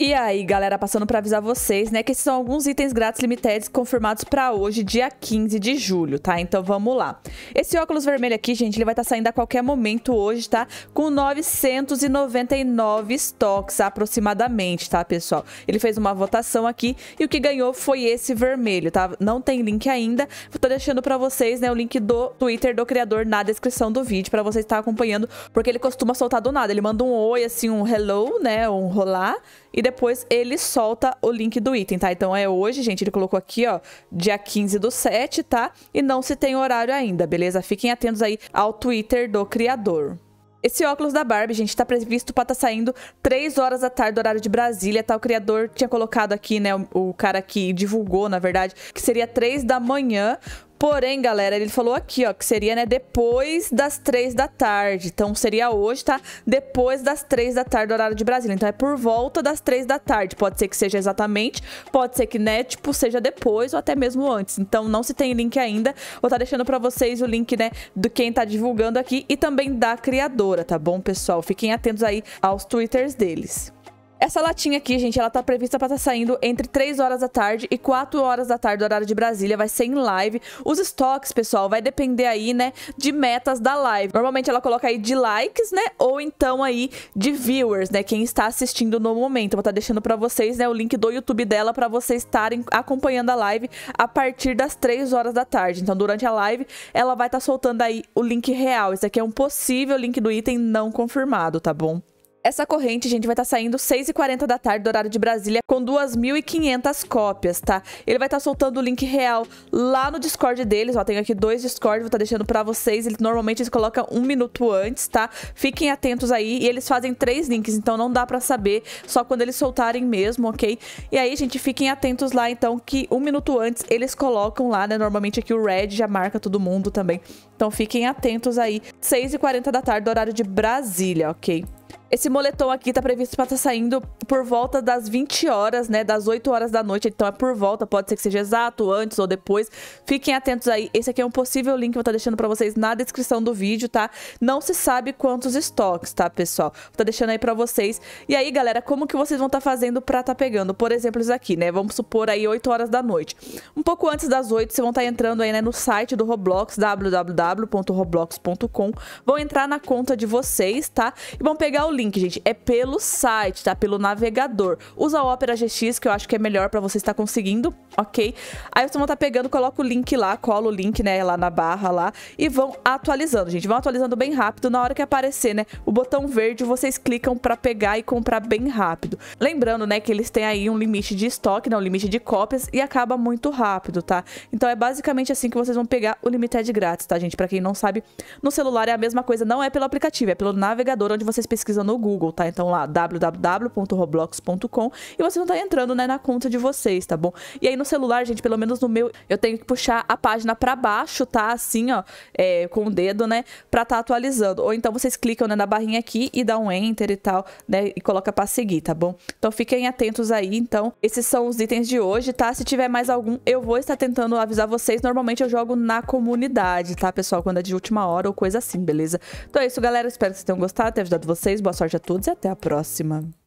E aí, galera, passando para avisar vocês, né, que esses são alguns itens grátis limited confirmados para hoje, dia 15 de julho, tá? Então vamos lá. Esse óculos vermelho aqui, gente, ele vai estar tá saindo a qualquer momento hoje, tá? Com 999 estoques aproximadamente, tá, pessoal? Ele fez uma votação aqui e o que ganhou foi esse vermelho, tá? Não tem link ainda. Tô tá deixando para vocês, né, o link do Twitter do criador na descrição do vídeo para vocês estar tá acompanhando, porque ele costuma soltar do nada. Ele manda um oi assim, um hello, né, um rolar e depois ele solta o link do item, tá? Então é hoje, gente, ele colocou aqui, ó, dia 15 do 7, tá? E não se tem horário ainda, beleza? Fiquem atentos aí ao Twitter do criador. Esse óculos da Barbie, gente, tá previsto para estar tá saindo 3 horas da tarde, horário de Brasília, tá? O criador tinha colocado aqui, né, o, o cara que divulgou, na verdade, que seria 3 da manhã, Porém, galera, ele falou aqui, ó, que seria, né, depois das três da tarde. Então, seria hoje, tá? Depois das três da tarde, horário de Brasília. Então, é por volta das três da tarde. Pode ser que seja exatamente, pode ser que, né, tipo, seja depois ou até mesmo antes. Então, não se tem link ainda. Vou tá deixando para vocês o link, né, do quem tá divulgando aqui e também da criadora, tá bom, pessoal? Fiquem atentos aí aos twitters deles. Essa latinha aqui, gente, ela tá prevista para estar tá saindo entre 3 horas da tarde e 4 horas da tarde, horário de Brasília, vai ser em live. Os estoques, pessoal, vai depender aí, né, de metas da live. Normalmente ela coloca aí de likes, né, ou então aí de viewers, né, quem está assistindo no momento. Vou estar tá deixando para vocês, né, o link do YouTube dela para vocês estarem acompanhando a live a partir das 3 horas da tarde. Então, durante a live, ela vai estar tá soltando aí o link real. Esse aqui é um possível link do item não confirmado, tá bom? Essa corrente, gente, vai estar tá saindo 6h40 da tarde do horário de Brasília com 2.500 cópias, tá? Ele vai estar tá soltando o link real lá no Discord deles, ó, tenho aqui dois Discord, vou estar tá deixando pra vocês, ele, normalmente eles colocam um minuto antes, tá? Fiquem atentos aí, e eles fazem três links, então não dá pra saber, só quando eles soltarem mesmo, ok? E aí, gente, fiquem atentos lá, então, que um minuto antes eles colocam lá, né, normalmente aqui o red já marca todo mundo também, então fiquem atentos aí, 6h40 da tarde do horário de Brasília, ok? Esse moletom aqui tá previsto pra estar tá saindo por volta das 20 horas, né? Das 8 horas da noite, então é por volta, pode ser que seja exato, antes ou depois. Fiquem atentos aí, esse aqui é um possível link que eu vou estar tá deixando pra vocês na descrição do vídeo, tá? Não se sabe quantos estoques, tá, pessoal? Vou estar tá deixando aí pra vocês. E aí, galera, como que vocês vão estar tá fazendo pra tá pegando? Por exemplo, isso aqui, né? Vamos supor aí 8 horas da noite. Um pouco antes das 8, vocês vão estar tá entrando aí, né, no site do Roblox, www.roblox.com. Vão entrar na conta de vocês, tá? E vão pegar o link, gente. É pelo site, tá? Pelo navegador. Usa o Opera GX, que eu acho que é melhor pra você estar conseguindo, ok? Aí vocês vão estar tá pegando, coloca o link lá, cola o link, né, lá na barra lá. E vão atualizando, gente. Vão atualizando bem rápido. Na hora que aparecer, né, o botão verde, vocês clicam pra pegar e comprar bem rápido. Lembrando, né, que eles têm aí um limite de estoque, né, um limite de cópias e acaba muito rápido, tá? Então é basicamente assim que vocês vão pegar o Limited grátis, tá, gente? Pra quem não sabe, no celular é a mesma coisa, não é pelo aplicativo, é pelo navegador, onde vocês pesquisam no Google, tá? Então lá, www.roblox.com e vocês não tá entrando, né, na conta de vocês, tá bom? E aí no celular, gente, pelo menos no meu, eu tenho que puxar a página para baixo, tá? Assim, ó, é, com o dedo, né, pra tá atualizando. Ou então vocês clicam né, na barrinha aqui e dá um enter e tal, né, e coloca pra seguir, tá bom? Então fiquem atentos aí, então. Esses são os itens de hoje, tá? Se tiver mais algum, eu vou estar tentando avisar vocês. Normalmente eu jogo na comunidade, tá, pessoal? Quando é de última hora ou coisa assim, beleza? Então é isso, galera. Espero que vocês tenham gostado, ter ajudado vocês. Boa sorte a todos e até a próxima.